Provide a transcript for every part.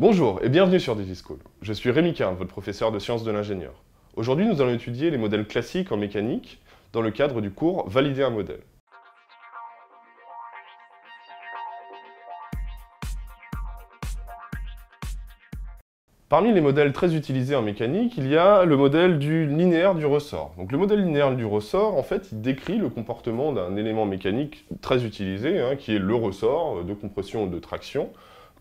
Bonjour et bienvenue sur DigiSchool. Je suis Rémi Kahn, votre professeur de sciences de l'ingénieur. Aujourd'hui, nous allons étudier les modèles classiques en mécanique dans le cadre du cours Valider un modèle. Parmi les modèles très utilisés en mécanique, il y a le modèle du linéaire du ressort. Donc, le modèle linéaire du ressort, en fait, il décrit le comportement d'un élément mécanique très utilisé, hein, qui est le ressort de compression ou de traction,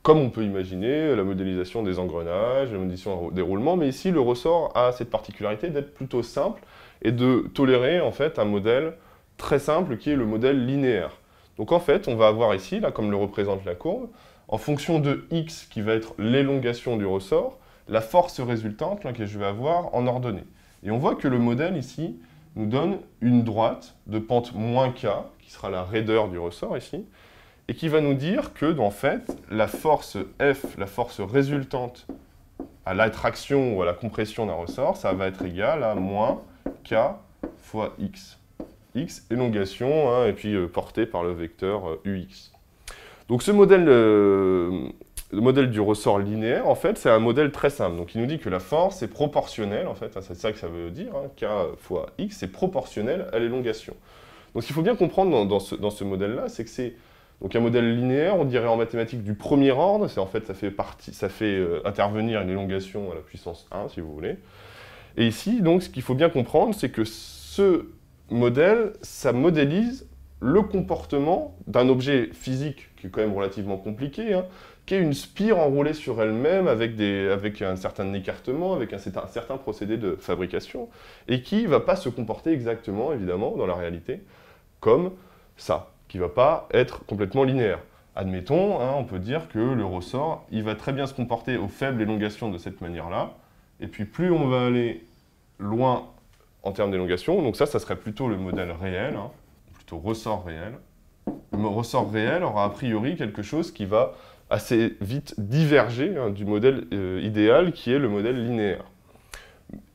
comme on peut imaginer, la modélisation des engrenages, la modélisation des roulements, mais ici le ressort a cette particularité d'être plutôt simple et de tolérer en fait un modèle très simple qui est le modèle linéaire. Donc en fait, on va avoir ici, là comme le représente la courbe, en fonction de x qui va être l'élongation du ressort, la force résultante que je vais avoir en ordonnée. Et on voit que le modèle ici nous donne une droite de pente moins k, qui sera la raideur du ressort ici, et qui va nous dire que, en fait, la force F, la force résultante à l'attraction ou à la compression d'un ressort, ça va être égal à moins K fois X. X, élongation, hein, et puis porté euh, portée par le vecteur UX. Euh, Donc ce modèle, euh, le modèle du ressort linéaire, en fait, c'est un modèle très simple. Donc il nous dit que la force est proportionnelle, en fait, hein, c'est ça que ça veut dire, hein, K fois X, c'est proportionnel à l'élongation. Donc ce qu'il faut bien comprendre dans ce modèle-là, c'est que c'est donc un modèle linéaire, on dirait en mathématiques du premier ordre, c'est en fait ça fait, partie, ça fait euh, intervenir une élongation à la puissance 1 si vous voulez. Et ici donc ce qu'il faut bien comprendre c'est que ce modèle, ça modélise le comportement d'un objet physique qui est quand même relativement compliqué, hein, qui est une spire enroulée sur elle-même avec, avec un certain écartement, avec un, certain procédé de fabrication, et qui ne va pas se comporter exactement, évidemment, dans la réalité, comme ça qui ne va pas être complètement linéaire. Admettons, hein, on peut dire que le ressort, il va très bien se comporter aux faibles élongations de cette manière-là, et puis plus on va aller loin en termes d'élongation, donc ça, ça serait plutôt le modèle réel, hein, plutôt ressort réel. Le ressort réel aura a priori quelque chose qui va assez vite diverger hein, du modèle euh, idéal qui est le modèle linéaire.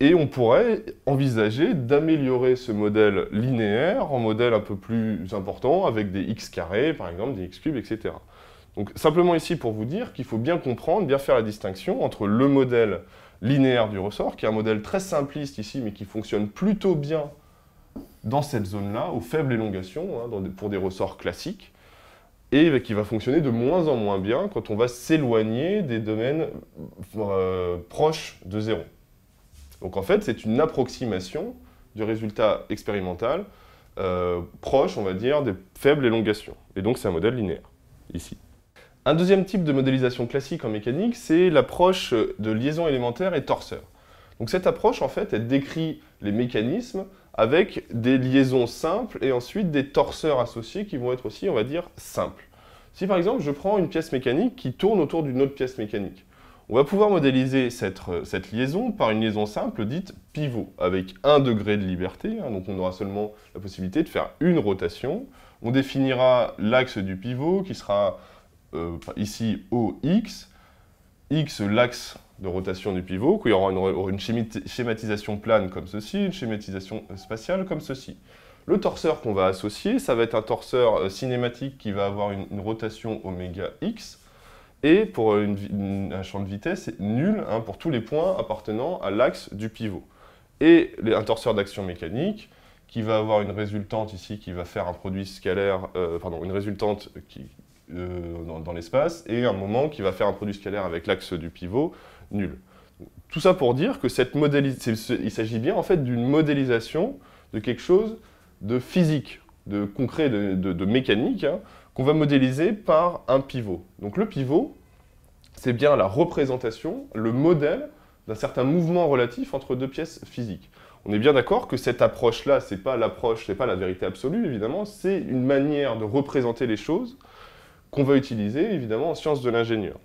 Et on pourrait envisager d'améliorer ce modèle linéaire en modèle un peu plus important avec des x carrés, par exemple, des x cubes, etc. Donc simplement ici pour vous dire qu'il faut bien comprendre, bien faire la distinction entre le modèle linéaire du ressort, qui est un modèle très simpliste ici, mais qui fonctionne plutôt bien dans cette zone-là, aux faibles élongations, hein, pour des ressorts classiques, et bah, qui va fonctionner de moins en moins bien quand on va s'éloigner des domaines euh, proches de zéro. Donc en fait, c'est une approximation du résultat expérimental euh, proche, on va dire, des faibles élongations. Et donc c'est un modèle linéaire, ici. Un deuxième type de modélisation classique en mécanique, c'est l'approche de liaison élémentaire et torseur. Donc cette approche, en fait, elle décrit les mécanismes avec des liaisons simples et ensuite des torseurs associés qui vont être aussi, on va dire, simples. Si par exemple, je prends une pièce mécanique qui tourne autour d'une autre pièce mécanique, on va pouvoir modéliser euh, cette, liaison par une liaison simple dite pivot, avec un degré de liberté, hein. donc on aura seulement la possibilité de faire une rotation. On définira l'axe du pivot qui sera euh, ici OX, X l'axe de rotation du pivot, qui aura une, schématisation plane comme ceci, une schématisation spatiale comme ceci. Le torseur qu'on va associer, ça va être un torseur euh, cinématique qui va avoir une, rotation oméga et pour un champ de vitesse nul hein, pour tous les points appartenant à l'axe du pivot. Et un torseur d'action mécanique qui va avoir une résultante ici qui va faire un produit scalaire, euh, pardon, une résultante euh, dans, l'espace et un moment qui va faire un produit scalaire avec l'axe du pivot nul. Tout ça pour dire que cette il s'agit bien en fait d'une modélisation de quelque chose de physique, de concret, de, mécanique, hein, qu'on va modéliser par un pivot. Donc le pivot, c'est bien la représentation, le modèle d'un certain mouvement relatif entre deux pièces physiques. On est bien d'accord que cette approche-là, c'est pas l'approche, n'est pas la vérité absolue, évidemment, c'est une manière de représenter les choses qu'on va utiliser, évidemment, en sciences de l'ingénieur.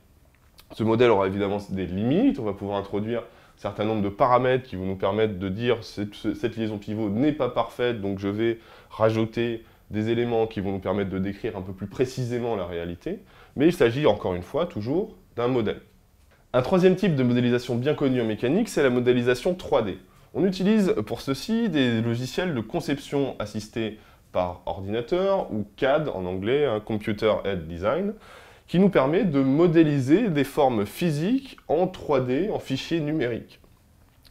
Ce modèle aura évidemment des limites, on va pouvoir introduire un certain nombre de paramètres qui vont nous permettre de dire que cette liaison pivot n'est pas parfaite, donc je vais rajouter des éléments qui vont nous permettre de décrire un peu plus précisément la réalité, mais il s'agit encore une fois toujours d'un modèle. Un troisième type de modélisation bien connu en mécanique, c'est la modélisation 3D. On utilise pour ceci des logiciels de conception assistés par ordinateur, ou CAD en anglais, hein, Computer Aided Design, qui nous permet de modéliser des formes physiques en 3D, en fichiers numériques.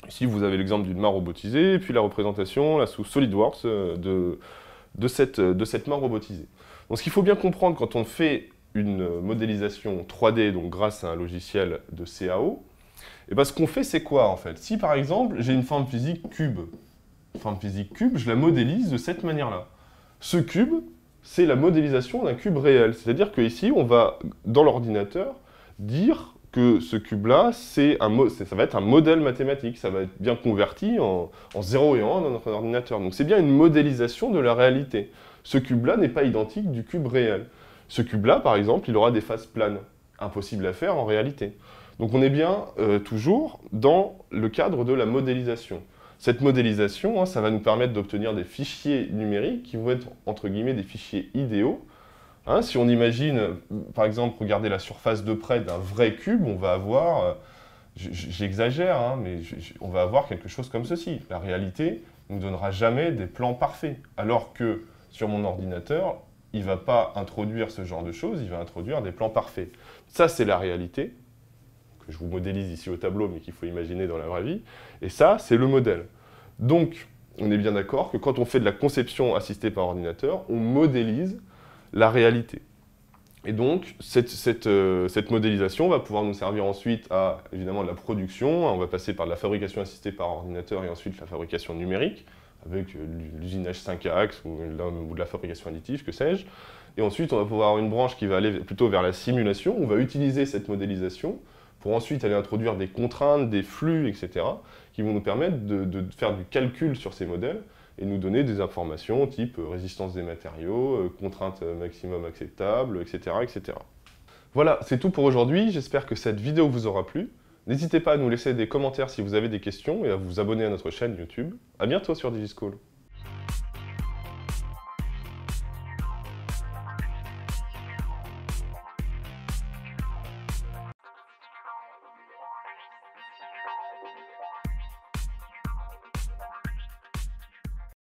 Ici, vous avez l'exemple d'une main robotisée, puis la représentation la sous SolidWorks euh, de de cette, euh, de cette main robotisée. Donc ce qu'il faut bien comprendre quand on fait une euh, modélisation 3D, donc grâce à un logiciel de CAO, et eh ben, ce qu'on fait, c'est quoi en fait Si par exemple, j'ai une forme physique cube, forme physique cube, je la modélise de cette manière-là. Ce cube, c'est la modélisation d'un cube réel. C'est-à-dire qu'ici, on va, dans l'ordinateur, dire ce cube-là, c'est un ça va être un modèle mathématique, ça va être bien converti en, 0 et 1 dans notre ordinateur. Donc c'est bien une modélisation de la réalité. Ce cube-là n'est pas identique du cube réel. Ce cube-là, par exemple, il aura des faces planes, impossible à faire en réalité. Donc on est bien euh, toujours dans le cadre de la modélisation. Cette modélisation, hein, ça va nous permettre d'obtenir des fichiers numériques qui vont être, entre guillemets, des fichiers idéaux, Hein, si on imagine, par exemple, regarder la surface de près d'un vrai cube, on va avoir, euh, j'exagère, hein, mais on va avoir quelque chose comme ceci. La réalité ne nous donnera jamais des plans parfaits, alors que sur mon ordinateur, il ne va pas introduire ce genre de choses, il va introduire des plans parfaits. Ça, c'est la réalité, que je vous modélise ici au tableau, mais qu'il faut imaginer dans la vraie vie. Et ça, c'est le modèle. Donc, on est bien d'accord que quand on fait de la conception assistée par ordinateur, on modélise la réalité. Et donc, euh, cette, modélisation va pouvoir nous servir ensuite à, évidemment, la production. On va passer par la fabrication assistée par ordinateur et ensuite la fabrication numérique, avec euh, l'usinage 5 axes ou, ou de la fabrication additive, que sais-je. Et ensuite, on va pouvoir avoir une branche qui va aller plutôt vers la simulation. On va utiliser cette modélisation pour ensuite aller introduire des contraintes, des flux, etc., qui vont nous permettre de faire du calcul sur ces modèles et nous donner des informations type euh, résistance des matériaux, euh, contraintes euh, maximum acceptable, etc. etc. Voilà, c'est tout pour aujourd'hui, j'espère que cette vidéo vous aura plu. N'hésitez pas à nous laisser des commentaires si vous avez des questions et à vous abonner à notre chaîne YouTube. A bientôt sur DigiSchool